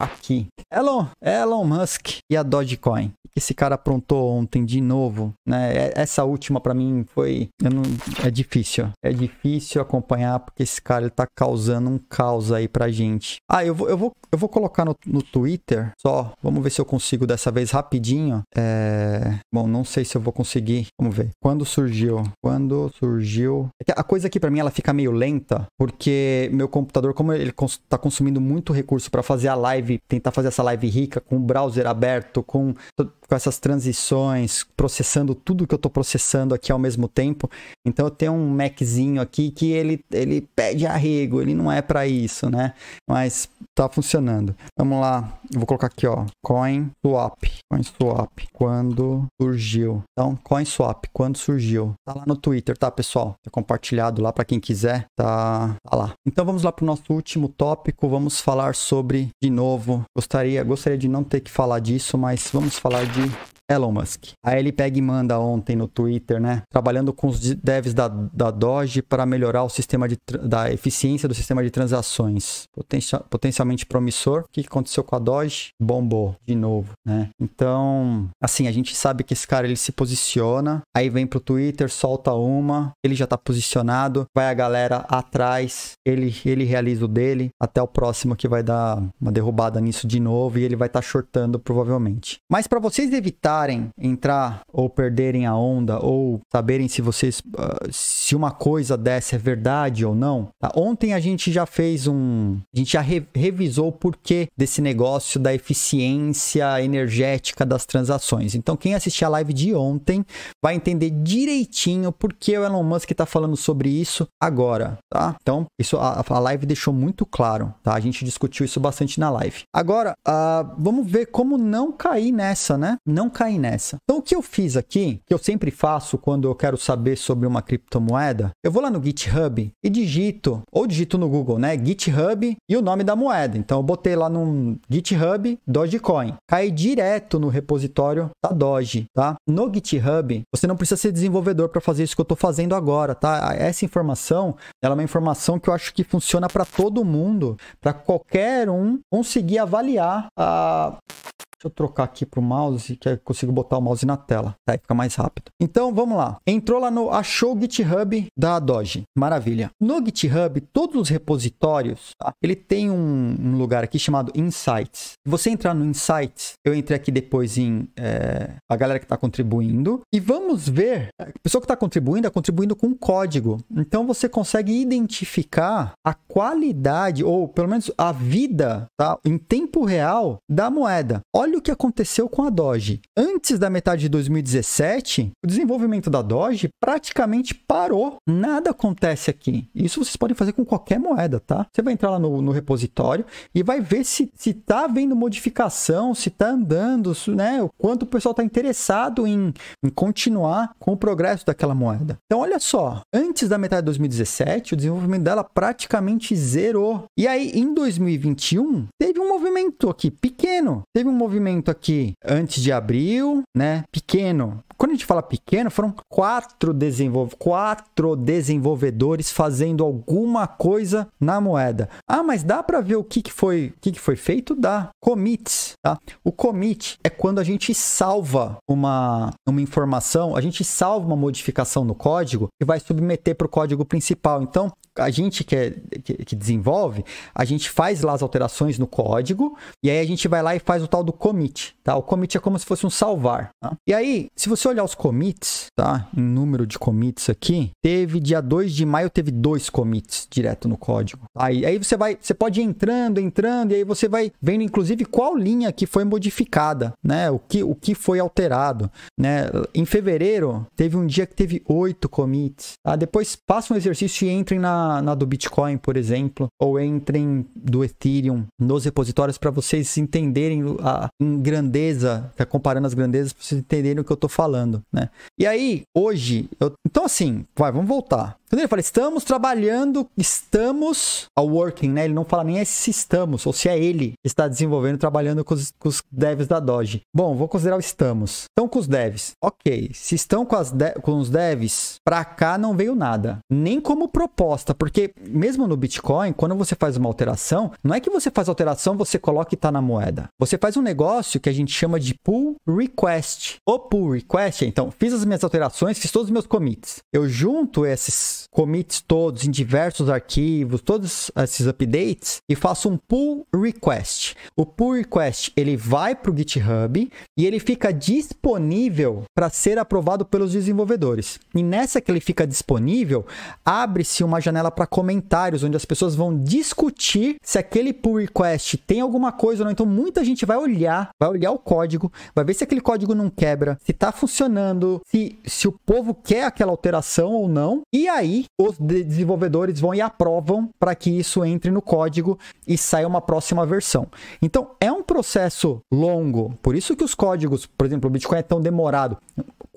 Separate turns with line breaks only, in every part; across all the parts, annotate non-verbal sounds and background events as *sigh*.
aqui. Elon, Elon Musk e a Dogecoin que esse cara aprontou ontem de novo, né? É, essa última para mim foi, não... é difícil, é difícil acompanhar porque esse cara ele tá causando um caos aí pra gente. Ah, eu vou, eu vou, eu vou colocar no, no Twitter só, vamos ver se eu consigo dessa vez rapidinho. É... Bom, não sei se eu vou conseguir, vamos ver. Quando surgiu? Quando surgiu? É a coisa aqui para mim ela fica meio lenta porque meu computador, como ele cons tá consumindo muito recurso para fazer a live, tentar fazer essa live rica com o browser aberto, com com essas transições, processando tudo que eu estou processando aqui ao mesmo tempo. Então eu tenho um Maczinho aqui que ele, ele pede arrego, ele não é para isso, né? Mas tá funcionando. Vamos lá, eu vou colocar aqui, ó, coin swap, coin swap, quando surgiu. Então, coin swap, quando surgiu. Tá lá no Twitter, tá, pessoal? Tá compartilhado lá para quem quiser, tá, tá lá. Então vamos lá pro nosso último tópico, vamos falar sobre de novo. Gostaria, gostaria de não ter que falar disso, mas vamos falar strategy Elon Musk. Aí ele pega e manda ontem no Twitter, né? Trabalhando com os devs da, da Doge para melhorar o sistema de, da eficiência do sistema de transações. Potencia, potencialmente promissor. O que aconteceu com a Doge? Bombou de novo, né? Então, assim, a gente sabe que esse cara ele se posiciona, aí vem pro Twitter, solta uma, ele já tá posicionado, vai a galera atrás, ele, ele realiza o dele, até o próximo que vai dar uma derrubada nisso de novo e ele vai estar tá shortando provavelmente. Mas para vocês evitar tentarem entrar ou perderem a onda ou saberem se vocês uh, se uma coisa dessa é verdade ou não. Tá? Ontem a gente já fez um, a gente já re revisou o porquê desse negócio da eficiência energética das transações. Então quem assistir a live de ontem vai entender direitinho por que o Elon Musk está falando sobre isso agora, tá? Então isso a, a live deixou muito claro, tá? A gente discutiu isso bastante na live. Agora uh, vamos ver como não cair nessa, né? Não cair cair nessa. Então, o que eu fiz aqui, que eu sempre faço quando eu quero saber sobre uma criptomoeda, eu vou lá no GitHub e digito, ou digito no Google, né? GitHub e o nome da moeda. Então, eu botei lá no GitHub Dogecoin. Cai direto no repositório da Doge, tá? No GitHub, você não precisa ser desenvolvedor para fazer isso que eu estou fazendo agora, tá? Essa informação, ela é uma informação que eu acho que funciona para todo mundo, para qualquer um conseguir avaliar a Deixa eu trocar aqui para o mouse, que eu consigo botar o mouse na tela. tá? Aí fica mais rápido. Então, vamos lá. Entrou lá no... Achou o GitHub da Doge. Maravilha. No GitHub, todos os repositórios, tá? ele tem um, um, lugar aqui chamado Insights. Se você entrar no Insights, eu entrei aqui depois em é, a galera que está contribuindo. E vamos ver... A pessoa que está contribuindo, está é contribuindo com código. Então, você consegue identificar a qualidade, ou pelo menos a vida, tá? Em tempo real da moeda. Olha olha o que aconteceu com a Doge. Antes da metade de 2017, o desenvolvimento da Doge praticamente parou. Nada acontece aqui. Isso vocês podem fazer com qualquer moeda, tá? Você vai entrar lá no, no repositório e vai ver se, se tá havendo modificação, se tá andando, né? O quanto o pessoal tá interessado em, em continuar com o progresso daquela moeda. Então, olha só. Antes da metade de 2017, o desenvolvimento dela praticamente zerou. E aí, em 2021, teve um movimento aqui pequeno. Teve um movimento movimento aqui antes de abril, né? Pequeno. Quando a gente fala pequeno, foram quatro, desenvolve quatro desenvolvedores fazendo alguma coisa na moeda. Ah, mas dá para ver o que, que foi, o que, que foi feito? Dá. Commits, tá? O commit é quando a gente salva uma, uma informação, a gente salva uma modificação no código e vai submeter para o código principal. Então, a gente que, é, que, que desenvolve, a gente faz lá as alterações no código e aí a gente vai lá e faz o tal do commit commit, tá? O commit é como se fosse um salvar, tá? E aí, se você olhar os commits, tá? Em número de commits aqui, teve dia 2 de maio, teve dois commits direto no código, tá? E aí você vai, você pode ir entrando, entrando, e aí você vai vendo, inclusive, qual linha que foi modificada, né? O que, o que foi alterado, né? Em fevereiro, teve um dia que teve oito commits, tá? Depois passa um exercício e entrem na, na do Bitcoin, por exemplo, ou entrem do Ethereum, nos repositórios para vocês entenderem a, em grandeza, tá comparando as grandezas para vocês entenderem o que eu tô falando, né? E aí, hoje, eu... então assim, vai, vamos voltar. Quando Ele fala, estamos trabalhando, estamos a working, né? Ele não fala nem é se estamos, ou se é ele que está desenvolvendo, trabalhando com os, com os devs da Doge. Bom, vou considerar o estamos. Estão com os devs. Ok. Se estão com, de com os devs, para cá não veio nada. Nem como proposta, porque mesmo no Bitcoin, quando você faz uma alteração, não é que você faz alteração, você coloca e tá na moeda. Você faz um negócio que a gente chama de pull request. O pull request, então, fiz as minhas alterações, fiz todos os meus commits. Eu junto esses commits todos em diversos arquivos, todos esses updates e faço um pull request. O pull request ele vai para o GitHub e ele fica disponível para ser aprovado pelos desenvolvedores. E nessa que ele fica disponível, abre-se uma janela para comentários onde as pessoas vão discutir se aquele pull request tem alguma coisa ou não. Então muita gente vai olhar, vai olhar o código, vai ver se aquele código não quebra, se está funcionando, se, se o povo quer aquela alteração ou não. E aí aí os desenvolvedores vão e aprovam para que isso entre no código e saia uma próxima versão. Então é um processo longo, por isso que os códigos, por exemplo, o Bitcoin é tão demorado.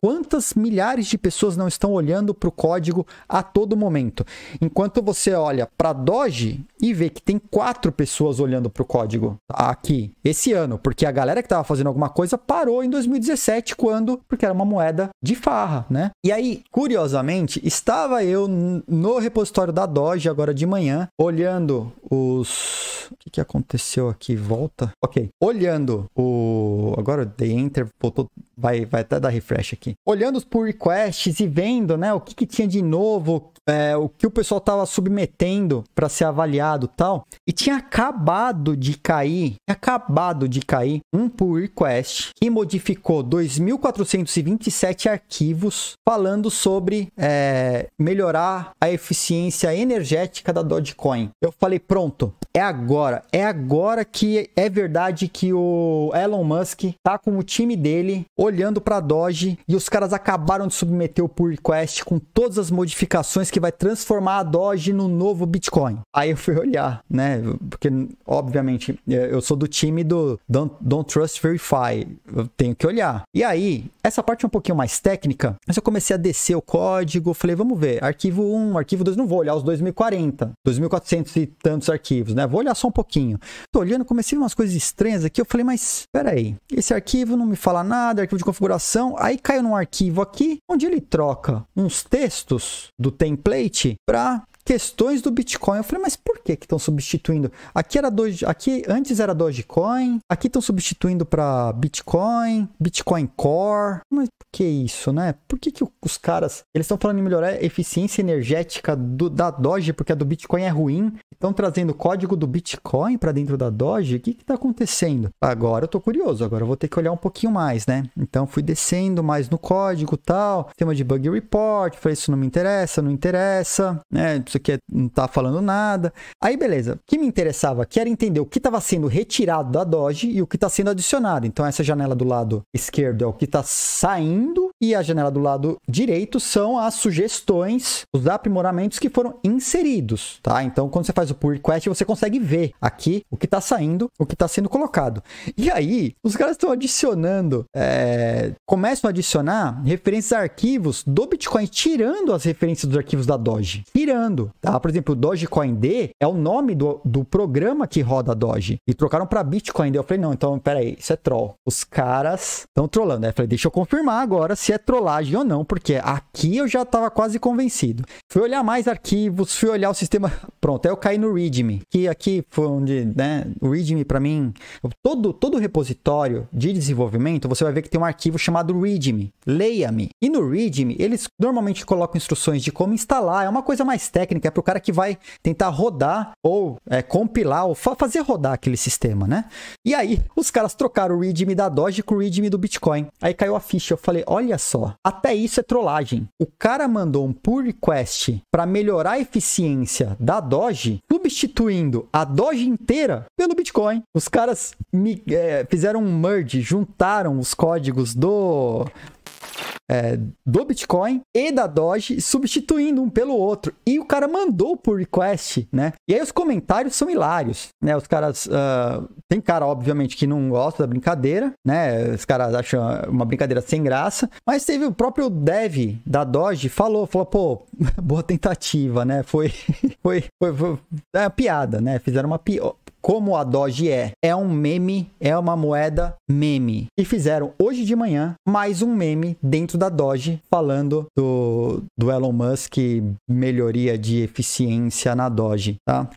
Quantas milhares de pessoas não estão olhando para o código a todo momento? Enquanto você olha para Doge e vê que tem quatro pessoas olhando para o código aqui esse ano, porque a galera que estava fazendo alguma coisa parou em 2017 quando porque era uma moeda de farra, né? E aí, curiosamente, estava eu eu, no repositório da Doge, agora de manhã, olhando os. O que, que aconteceu aqui? Volta. Ok. Olhando o. Agora eu dei enter, voltou vai, vai até dar refresh aqui. Olhando os pull requests e vendo, né, o que, que tinha de novo, é, o que o pessoal tava submetendo para ser avaliado tal. E tinha acabado de cair, acabado de cair um pull request que modificou 2.427 arquivos falando sobre é, melhorar a eficiência energética da Dogecoin. Eu falei, pronto, é agora, é agora que é verdade que o Elon Musk tá com o time dele olhando para Doge e os caras acabaram de submeter o pull request com todas as modificações que vai transformar a Doge no novo Bitcoin. Aí eu fui olhar, né? Porque, obviamente, eu sou do time do Don't, don't Trust Verify. Eu tenho que olhar. E aí, essa parte é um pouquinho mais técnica, mas eu comecei a descer o código, falei, vamos ver, arquivo 1, arquivo 2, não vou olhar os 2040, 2400 e tantos arquivos, né? Vou olhar só um pouquinho. Tô olhando, comecei umas coisas estranhas aqui, eu falei, mas peraí, esse arquivo não me fala nada, arquivo Tipo de configuração, aí caiu num arquivo aqui, onde ele troca uns textos do template para questões do Bitcoin. Eu falei, mas por que que estão substituindo? Aqui era Doge, aqui antes era Dogecoin, aqui estão substituindo para Bitcoin, Bitcoin Core. Mas por que isso, né? Por que que os caras, eles estão falando em melhorar a eficiência energética do, da Doge porque a do Bitcoin é ruim? Estão trazendo código do Bitcoin para dentro da Doge? O que que tá acontecendo? Agora eu estou curioso, agora eu vou ter que olhar um pouquinho mais, né? Então fui descendo mais no código, tal, tema de bug report, falei isso não me interessa, não interessa, né? Isso isso que é, não tá falando nada. Aí, beleza. O que me interessava aqui era entender o que estava sendo retirado da Doge e o que está sendo adicionado. Então, essa janela do lado esquerdo é o que está saindo e a janela do lado direito são as sugestões, os aprimoramentos que foram inseridos, tá? Então, quando você faz o pull request, você consegue ver aqui o que está saindo, o que está sendo colocado. E aí, os caras estão adicionando, é... começam a adicionar referências a arquivos do Bitcoin, tirando as referências dos arquivos da Doge. Tirando tá? Por exemplo, o Dogecoin D é o nome do, do programa que roda Doge. E trocaram para Bitcoin D. Eu falei, não, então, peraí, isso é troll. Os caras estão trollando. Aí né? eu falei, deixa eu confirmar agora se é trollagem ou não, porque aqui eu já estava quase convencido. Fui olhar mais arquivos, fui olhar o sistema... Pronto, aí eu caí no README, que aqui foi onde, né? O README, para mim, todo, todo repositório de desenvolvimento, você vai ver que tem um arquivo chamado README. Leia-me. E no README, eles normalmente colocam instruções de como instalar. É uma coisa mais técnica técnica é para o cara que vai tentar rodar ou é, compilar ou fa fazer rodar aquele sistema, né? E aí os caras trocaram o README da Doge com o README do Bitcoin. Aí caiu a ficha. Eu falei, olha só, até isso é trollagem. O cara mandou um pull request para melhorar a eficiência da Doge, substituindo a Doge inteira pelo Bitcoin. Os caras me, é, fizeram um merge, juntaram os códigos do é, do Bitcoin e da Doge, substituindo um pelo outro. E o cara mandou por request, né? E aí os comentários são hilários, né? Os caras. Uh, tem cara, obviamente, que não gosta da brincadeira, né? Os caras acham uma brincadeira sem graça. Mas teve o próprio dev da Doge falou: falou, pô, *laughs* boa tentativa, né? Foi. foi, *laughs* foi, foi, foi é uma piada, né? Fizeram uma piada como a Doge é, é um meme, é uma moeda meme. E fizeram hoje de manhã mais um meme dentro da Doge falando do, do Elon Musk melhoria de eficiência na Doge, tá?